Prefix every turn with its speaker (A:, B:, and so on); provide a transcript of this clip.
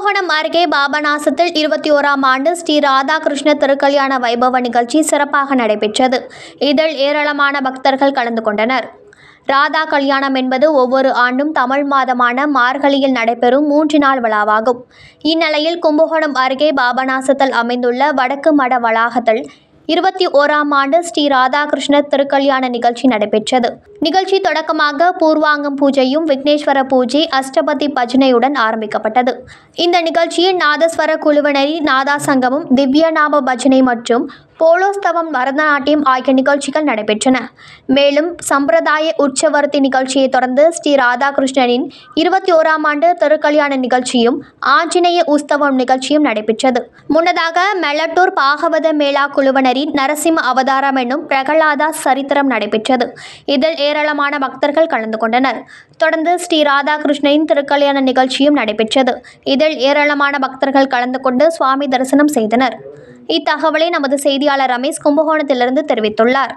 A: கும்பகோணம் அருகே பாபநாசத்தில் இருபத்தி ஓராம் ஆண்டு ஸ்ரீ ராதாகிருஷ்ண திருக்கல்யாண வைபவ நிகழ்ச்சி சிறப்பாக நடைபெற்றது இதில் ஏராளமான பக்தர்கள் கலந்து கொண்டனர் ராதா கல்யாணம் என்பது ஒவ்வொரு ஆண்டும் தமிழ் மாதமான மார்கழியில் நடைபெறும் மூன்று நாள் விழாவாகும் இந்நிலையில் கும்பகோணம் அருகே பாபநாசத்தில் அமைந்துள்ள வடக்கு மட வளாகத்தில் இருபத்தி ஓராம் ஆண்டு ஸ்ரீ ராதாகிருஷ்ண திருக்கல்யாண நிகழ்ச்சி நடைபெற்றது நிகழ்ச்சி தொடக்கமாக பூர்வாங்கம் பூஜையும் விக்னேஸ்வர பூஜை அஷ்டபதி பஜனையுடன் ஆரம்பிக்கப்பட்டது இந்த நிகழ்ச்சியில் நாதஸ்வர குழுவினரின் நாதா சங்கமும் திவ்யநாப பஜனை மற்றும் போலோஸ்தவம் பரதநாட்டியம் ஆகிய நிகழ்ச்சிகள் நடைபெற்றன மேலும் சம்பிரதாய உற்சவர்த்தி நிகழ்ச்சியை தொடர்ந்து ஸ்ரீ ராதாகிருஷ்ணனின் இருபத்தி ஓராம் ஆண்டு திருக்கல்யாண நிகழ்ச்சியும் ஆஞ்சநேய உஸ்தவம் நிகழ்ச்சியும் நடைபெற்றது முன்னதாக மெலட்டூர் பாகவத மேளா குழுவினரின் நரசிம்ம அவதாரம் என்னும் பிரகலாதா சரித்திரம் நடைபெற்றது இதில் ஏராளமான பக்தர்கள் கலந்து கொண்டனர் தொடர்ந்து ஸ்ரீ ராதாகிருஷ்ணனின் திருக்கல்யாண நிகழ்ச்சியும் நடைபெற்றது இதில் ஏராளமான பக்தர்கள் கலந்து கொண்டு சுவாமி தரிசனம் செய்தனர் இத்தகவலை நமது செய்தியாளர் ரமேஷ் கும்பகோணத்திலிருந்து தெரிவித்துள்ளார்